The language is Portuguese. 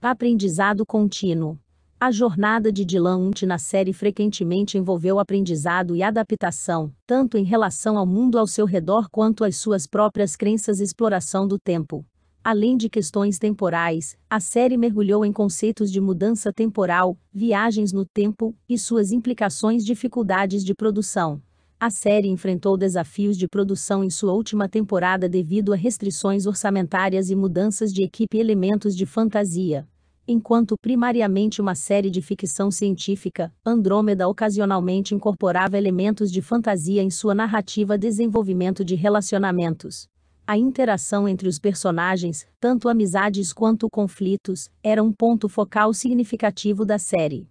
Aprendizado contínuo. A jornada de Dylan Hunt na série frequentemente envolveu aprendizado e adaptação, tanto em relação ao mundo ao seu redor quanto às suas próprias crenças e exploração do tempo. Além de questões temporais, a série mergulhou em conceitos de mudança temporal, viagens no tempo e suas implicações dificuldades de produção. A série enfrentou desafios de produção em sua última temporada devido a restrições orçamentárias e mudanças de equipe e elementos de fantasia. Enquanto primariamente uma série de ficção científica, Andrômeda ocasionalmente incorporava elementos de fantasia em sua narrativa desenvolvimento de relacionamentos. A interação entre os personagens, tanto amizades quanto conflitos, era um ponto focal significativo da série.